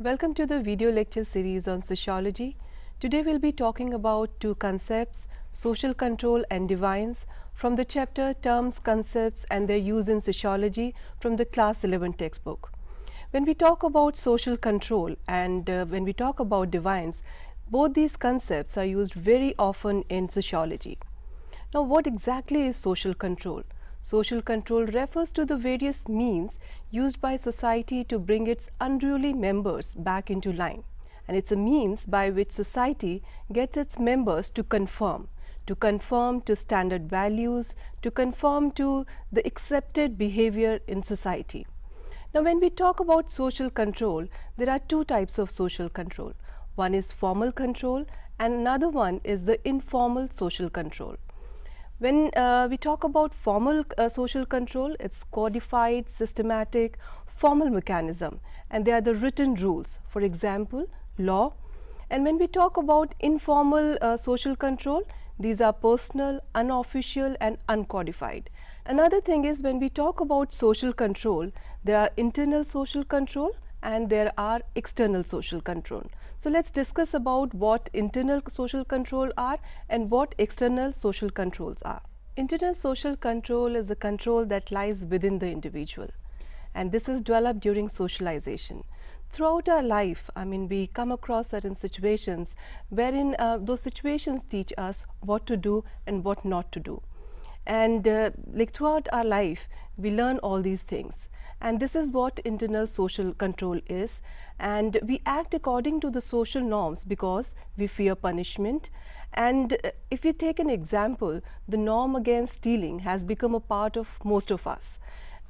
Welcome to the video lecture series on sociology. Today we'll be talking about two concepts, social control and divines, from the chapter Terms, Concepts and Their Use in Sociology from the Class 11 textbook. When we talk about social control and uh, when we talk about divines, both these concepts are used very often in sociology. Now what exactly is social control? Social control refers to the various means used by society to bring its unruly members back into line. And it's a means by which society gets its members to conform, to conform to standard values, to conform to the accepted behavior in society. Now, when we talk about social control, there are two types of social control. One is formal control and another one is the informal social control. When uh, we talk about formal uh, social control, it's codified, systematic, formal mechanism and they are the written rules, for example, law. And when we talk about informal uh, social control, these are personal, unofficial and uncodified. Another thing is when we talk about social control, there are internal social control and there are external social control. So let's discuss about what internal social control are and what external social controls are. Internal social control is the control that lies within the individual and this is developed during socialization. Throughout our life, I mean, we come across certain situations wherein uh, those situations teach us what to do and what not to do. And uh, like throughout our life, we learn all these things. And this is what internal social control is. And we act according to the social norms because we fear punishment. And uh, if we take an example, the norm against stealing has become a part of most of us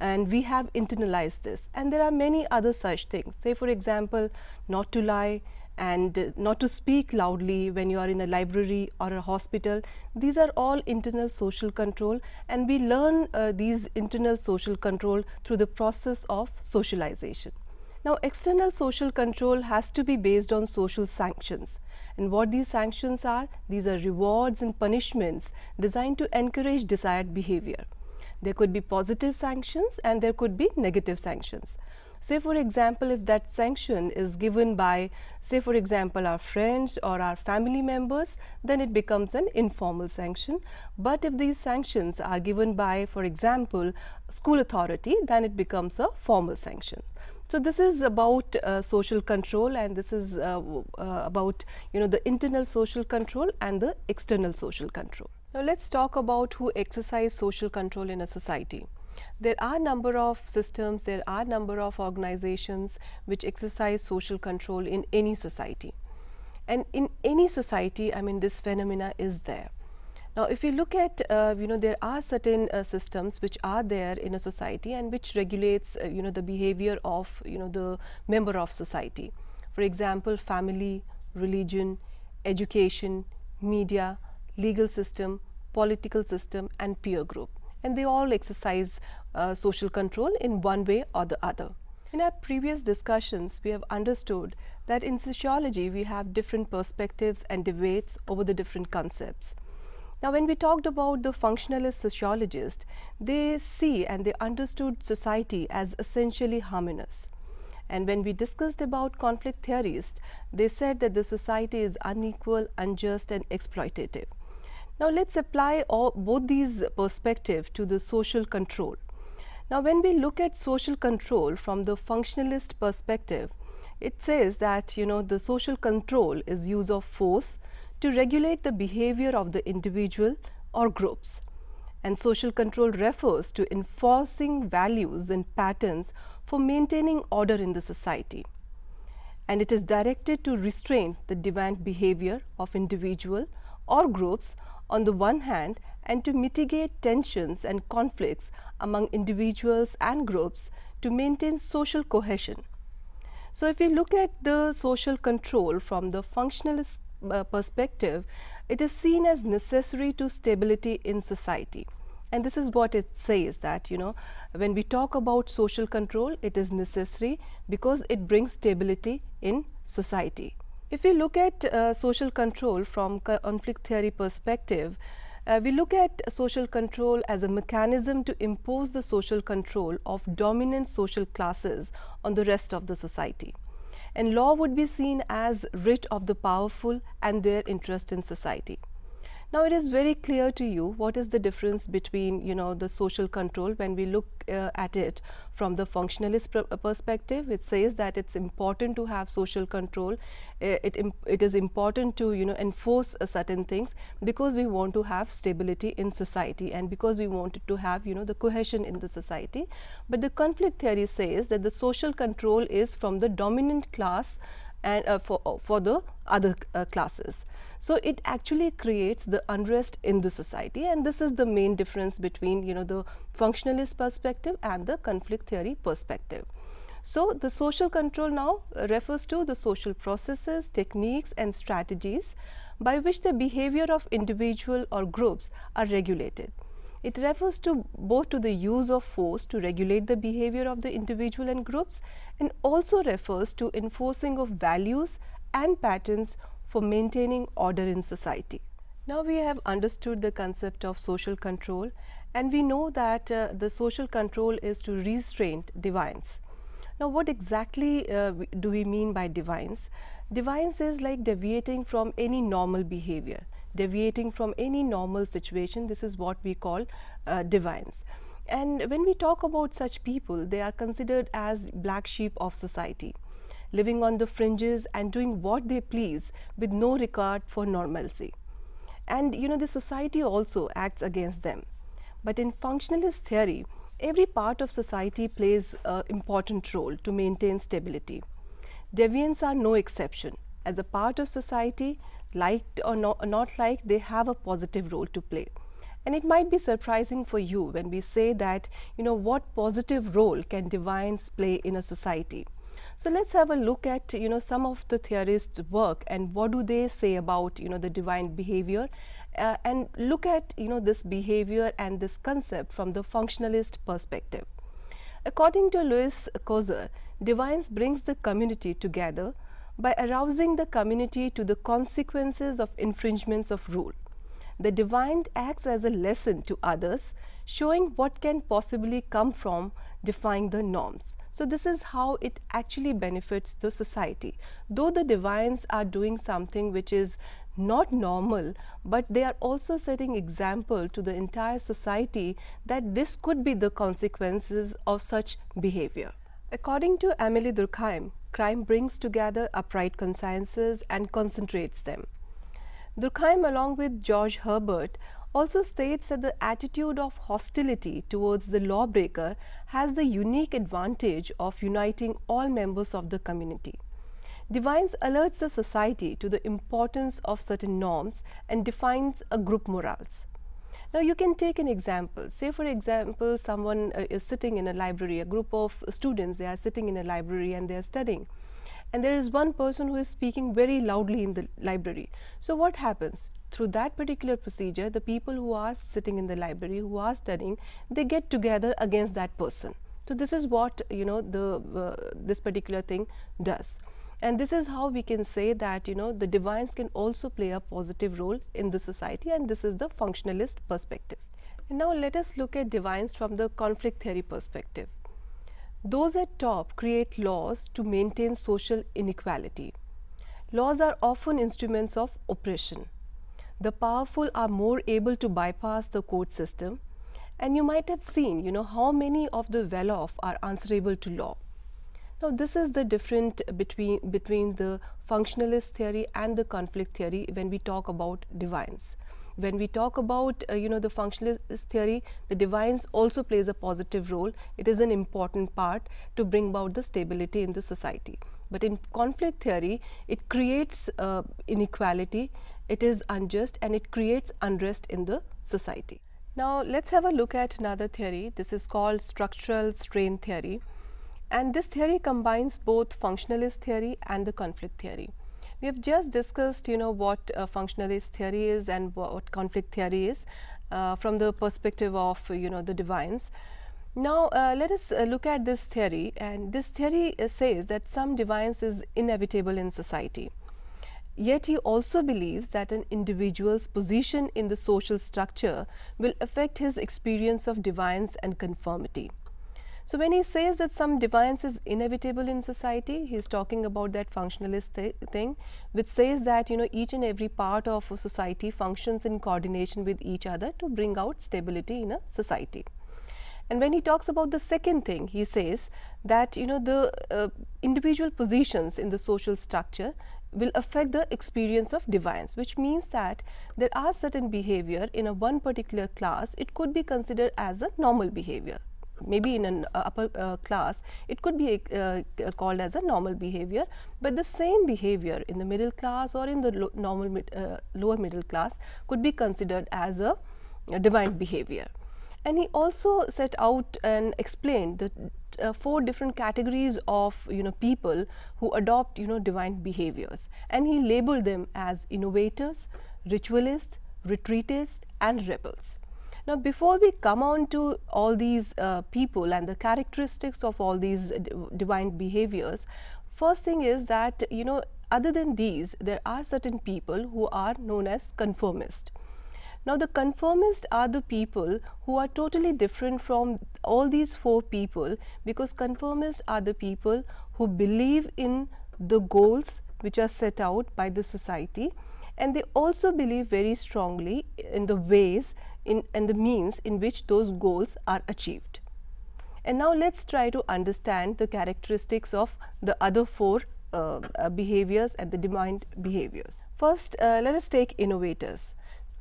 and we have internalized this and there are many other such things say for example not to lie and not to speak loudly when you are in a library or a hospital. These are all internal social control and we learn uh, these internal social control through the process of socialization. Now external social control has to be based on social sanctions and what these sanctions are, these are rewards and punishments designed to encourage desired behavior. There could be positive sanctions and there could be negative sanctions. Say for example, if that sanction is given by say for example our friends or our family members, then it becomes an informal sanction. But if these sanctions are given by for example school authority, then it becomes a formal sanction. So this is about uh, social control and this is uh, uh, about you know the internal social control and the external social control. Now let's talk about who exercise social control in a society there are number of systems, there are number of organizations which exercise social control in any society. And in any society, I mean, this phenomena is there. Now, if we look at, uh, you know, there are certain uh, systems which are there in a society and which regulates, uh, you know, the behavior of, you know, the member of society. For example, family, religion, education, media, legal system, political system and peer group and they all exercise uh, social control in one way or the other. In our previous discussions, we have understood that in sociology we have different perspectives and debates over the different concepts. Now, when we talked about the functionalist sociologists, they see and they understood society as essentially harmonious. And when we discussed about conflict theorists, they said that the society is unequal, unjust, and exploitative. Now let's apply all, both these perspectives to the social control. Now when we look at social control from the functionalist perspective, it says that you know the social control is use of force to regulate the behavior of the individual or groups. And social control refers to enforcing values and patterns for maintaining order in the society. And it is directed to restrain the deviant behavior of individual or groups on the one hand and to mitigate tensions and conflicts among individuals and groups to maintain social cohesion. So if you look at the social control from the functionalist uh, perspective, it is seen as necessary to stability in society. And this is what it says that, you know, when we talk about social control, it is necessary because it brings stability in society. If we look at uh, social control from conflict theory perspective, uh, we look at social control as a mechanism to impose the social control of dominant social classes on the rest of the society. And law would be seen as writ of the powerful and their interest in society. Now it is very clear to you what is the difference between you know the social control when we look uh, at it from the functionalist perspective it says that it's important to have social control uh, it it is important to you know enforce uh, certain things because we want to have stability in society and because we wanted to have you know the cohesion in the society but the conflict theory says that the social control is from the dominant class and uh, for, uh, for the other uh, classes. So it actually creates the unrest in the society and this is the main difference between you know the functionalist perspective and the conflict theory perspective. So the social control now refers to the social processes, techniques and strategies by which the behavior of individual or groups are regulated. It refers to both to the use of force to regulate the behavior of the individual and groups and also refers to enforcing of values and patterns for maintaining order in society. Now we have understood the concept of social control and we know that uh, the social control is to restrain deviance. Now what exactly uh, do we mean by deviance? Deviance is like deviating from any normal behavior deviating from any normal situation. This is what we call uh, divines. And when we talk about such people, they are considered as black sheep of society, living on the fringes and doing what they please with no regard for normalcy. And you know, the society also acts against them. But in functionalist theory, every part of society plays an important role to maintain stability. Deviants are no exception. As a part of society, liked or not liked, they have a positive role to play. And it might be surprising for you when we say that, you know, what positive role can divines play in a society? So let's have a look at, you know, some of the theorists' work and what do they say about, you know, the divine behavior uh, and look at, you know, this behavior and this concept from the functionalist perspective. According to Louis Kozer, divines brings the community together by arousing the community to the consequences of infringements of rule. The divine acts as a lesson to others, showing what can possibly come from defying the norms. So this is how it actually benefits the society. Though the divines are doing something which is not normal, but they are also setting example to the entire society that this could be the consequences of such behavior. According to Amélie Durkheim, crime brings together upright consciences and concentrates them. Durkheim, along with George Herbert, also states that the attitude of hostility towards the lawbreaker has the unique advantage of uniting all members of the community. Divines alerts the society to the importance of certain norms and defines a group morals. Now you can take an example. Say for example, someone uh, is sitting in a library, a group of students, they are sitting in a library and they are studying. And there is one person who is speaking very loudly in the library. So what happens? Through that particular procedure, the people who are sitting in the library, who are studying, they get together against that person. So this is what you know the uh, this particular thing does and this is how we can say that you know the divines can also play a positive role in the society and this is the functionalist perspective and now let us look at divines from the conflict theory perspective those at top create laws to maintain social inequality laws are often instruments of oppression the powerful are more able to bypass the court system and you might have seen you know how many of the well off are answerable to law now this is the difference between, between the functionalist theory and the conflict theory when we talk about divines. When we talk about uh, you know the functionalist theory, the divines also plays a positive role. It is an important part to bring about the stability in the society. But in conflict theory, it creates uh, inequality, it is unjust and it creates unrest in the society. Now let's have a look at another theory. This is called structural strain theory. And this theory combines both functionalist theory and the conflict theory. We have just discussed, you know, what uh, functionalist theory is and what conflict theory is uh, from the perspective of, you know, the divines. Now, uh, let us uh, look at this theory and this theory uh, says that some divines is inevitable in society. Yet he also believes that an individual's position in the social structure will affect his experience of divines and conformity. So when he says that some defiance is inevitable in society, he's talking about that functionalist th thing, which says that you know each and every part of society functions in coordination with each other to bring out stability in a society. And when he talks about the second thing, he says that you know the uh, individual positions in the social structure will affect the experience of deviance, which means that there are certain behavior in a one particular class, it could be considered as a normal behavior maybe in an uh, upper uh, class, it could be uh, uh, called as a normal behavior. But the same behavior in the middle class or in the lo normal mid, uh, lower middle class could be considered as a, a divine behavior. And he also set out and explained the uh, four different categories of you know people who adopt you know divine behaviors and he labeled them as innovators ritualists retreatists and rebels now, before we come on to all these uh, people and the characteristics of all these divine behaviors, first thing is that, you know, other than these, there are certain people who are known as conformists. Now, the conformists are the people who are totally different from all these four people because conformists are the people who believe in the goals which are set out by the society and they also believe very strongly in the ways in, and the means in which those goals are achieved. And now let us try to understand the characteristics of the other four uh, uh, behaviors and the demand behaviors. First, uh, let us take innovators.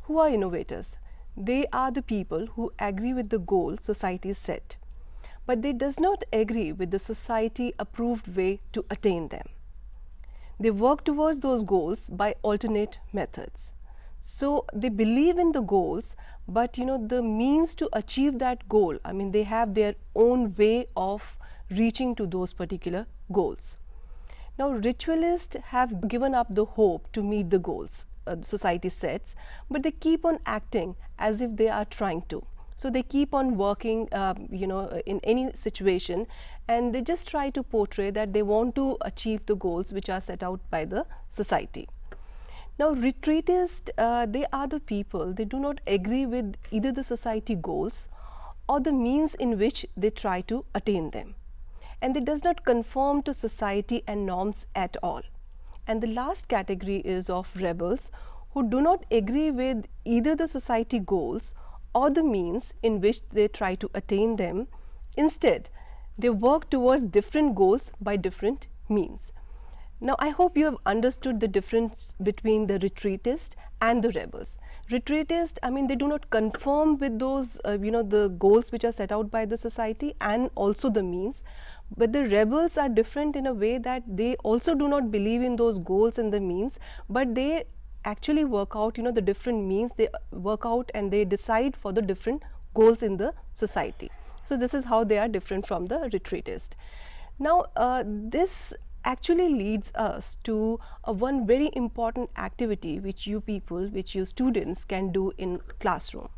Who are innovators? They are the people who agree with the goal society set, but they does not agree with the society approved way to attain them. They work towards those goals by alternate methods. So they believe in the goals, but you know, the means to achieve that goal, I mean, they have their own way of reaching to those particular goals. Now, ritualists have given up the hope to meet the goals uh, society sets, but they keep on acting as if they are trying to. So they keep on working, um, you know, in any situation, and they just try to portray that they want to achieve the goals which are set out by the society. Now, retreatists, uh, they are the people, they do not agree with either the society goals or the means in which they try to attain them. And they does not conform to society and norms at all. And the last category is of rebels who do not agree with either the society goals or the means in which they try to attain them. Instead, they work towards different goals by different means. Now, I hope you have understood the difference between the retreatist and the rebels. Retreatists, I mean, they do not conform with those, uh, you know, the goals which are set out by the society and also the means. But the rebels are different in a way that they also do not believe in those goals and the means, but they actually work out, you know, the different means, they uh, work out and they decide for the different goals in the society. So, this is how they are different from the retreatist. Now, uh, this actually leads us to uh, one very important activity which you people, which you students can do in classroom.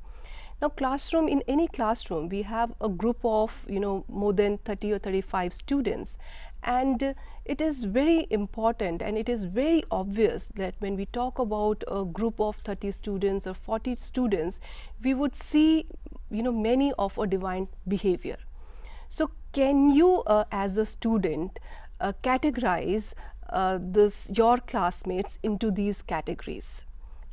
Now classroom, in any classroom, we have a group of, you know, more than 30 or 35 students and uh, it is very important and it is very obvious that when we talk about a group of 30 students or 40 students, we would see, you know, many of a divine behavior. So can you uh, as a student uh, categorize uh, this, your classmates into these categories.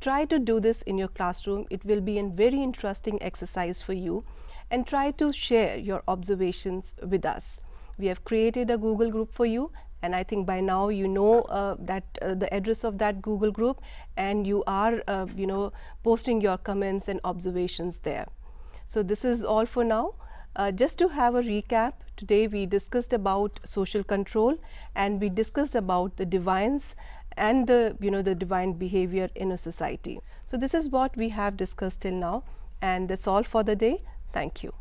Try to do this in your classroom. It will be a very interesting exercise for you and try to share your observations with us. We have created a Google group for you and I think by now you know uh, that uh, the address of that Google group and you are uh, you know posting your comments and observations there. So this is all for now. Uh, just to have a recap, today we discussed about social control and we discussed about the divines and the, you know, the divine behavior in a society. So this is what we have discussed till now and that's all for the day. Thank you.